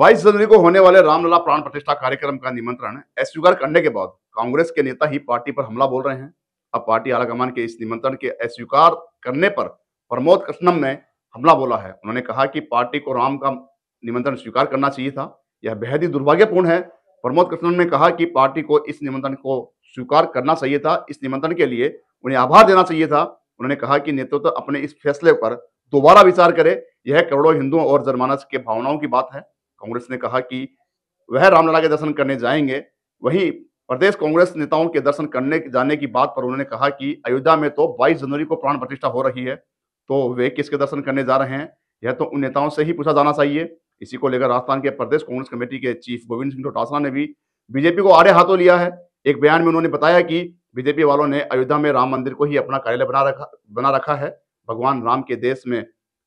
22 जनवरी को होने वाले रामलला प्राण प्रतिष्ठा कार्यक्रम का निमंत्रण अस्वीकार करने के बाद कांग्रेस के नेता ही पार्टी पर हमला बोल रहे हैं अब पार्टी आलाकमान के इस निमंत्रण के अस्वीकार करने पर प्रमोद कृष्णम ने हमला बोला है उन्होंने कहा कि पार्टी को राम का निमंत्रण स्वीकार करना चाहिए था यह बेहद ही दुर्भाग्यपूर्ण है प्रमोद कृष्णम ने कहा कि पार्टी को इस निमंत्रण को स्वीकार करना चाहिए था इस निमंत्रण के लिए उन्हें आभार देना चाहिए था उन्होंने कहा कि नेतृत्व तो अपने इस फैसले पर दोबारा विचार करे यह करोड़ों हिंदुओं और जनमानस के भावनाओं की बात है कांग्रेस ने कहा कि वह रामलला के दर्शन करने जाएंगे वहीं प्रदेश कांग्रेस नेताओं के दर्शन करने जाने की बात पर उन्होंने कहा कि अयोध्या में तो 22 जनवरी को प्राण प्रतिष्ठा हो रही है तो वे किसके दर्शन करने जा रहे हैं यह तो उन नेताओं से ही पूछा जाना चाहिए इसी को लेकर राजस्थान के प्रदेश कांग्रेस कमेटी के चीफ गोविंद सिंह डोटासरा ने भी बीजेपी को आड़े हाथों लिया है एक बयान में उन्होंने बताया कि बीजेपी वालों ने अयोध्या में राम मंदिर को ही अपना कार्यालय बना रखा बना रखा है भगवान राम के देश में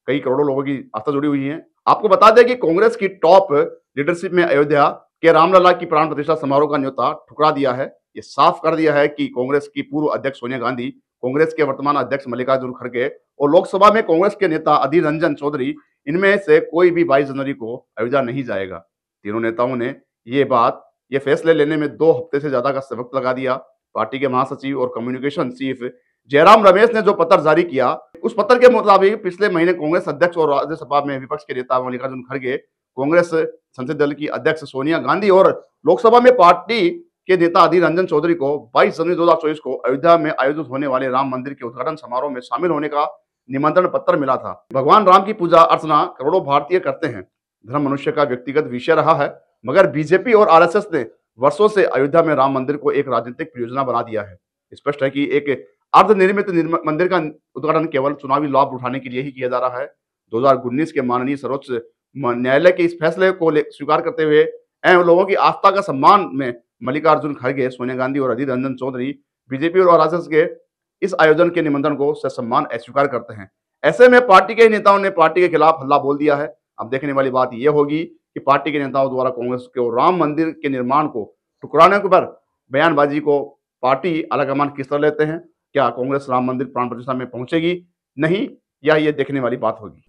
कई करोड़ों लोगों की आस्था जुड़ी हुई है आपको बता दें कि कांग्रेस की टॉप लीडरशिप में अयोध्या के रामलला की प्राण प्रतिष्ठा समारोह का न्योता ठुकरा दिया है ये साफ कर दिया है कि कांग्रेस की पूर्व अध्यक्ष सोनिया गांधी कांग्रेस के वर्तमान अध्यक्ष मल्लिकार्जुन खड़गे और लोकसभा में कांग्रेस के नेता अधीर रंजन चौधरी इनमें से कोई भी बाईस जनवरी को अयोध्या नहीं जाएगा तीनों नेताओं ने ये बात ये फैसले लेने में दो हफ्ते से ज्यादा का वक्त लगा दिया पार्टी के महासचिव और कम्युनिकेशन चीफ जयराम रमेश ने जो पत्र जारी किया उस पत्र के मुताबिक पिछले महीने कांग्रेस अध्यक्ष और राज्यसभा में विपक्ष के नेता मल्लिकार्जुन खड़गे कांग्रेस संसदीय दल की अध्यक्ष सोनिया गांधी और लोकसभा में पार्टी के नेता अधीर रंजन चौधरी को 22 जनवरी 2024 को अयोध्या में आयोजित होने वाले राम मंदिर के उद्घाटन समारोह में शामिल होने का निमंत्रण पत्र मिला था भगवान राम की पूजा अर्चना करोड़ों भारतीय करते हैं धर्म मनुष्य का व्यक्तिगत विषय रहा है मगर बीजेपी और आर ने वर्षो से अयोध्या में राम मंदिर को एक राजनीतिक परियोजना बना दिया है स्पष्ट है की एक अर्धनिर्मित मंदिर का उद्घाटन केवल चुनावी लाभ उठाने के लिए ही किया जा रहा है दो के माननीय सर्वोच्च न्यायालय के इस फैसले को स्वीकार करते हुए एवं लोगों की आस्था का सम्मान में मल्लिकार्जुन खड़गे सोनिया गांधी और अधीर रंजन चौधरी बीजेपी और आरएसएस के इस आयोजन के निमंत्रण को सम्मान अस्वीकार करते हैं ऐसे में पार्टी के नेताओं ने पार्टी के खिलाफ हल्ला बोल दिया है अब देखने वाली बात यह होगी कि पार्टी के नेताओं द्वारा कांग्रेस के राम मंदिर के निर्माण को टुकड़ाने पर बयानबाजी को पार्टी अलगमान किस तरह लेते हैं क्या कांग्रेस राम मंदिर प्राण प्रतिष्ठा में पहुंचेगी नहीं या ये देखने वाली बात होगी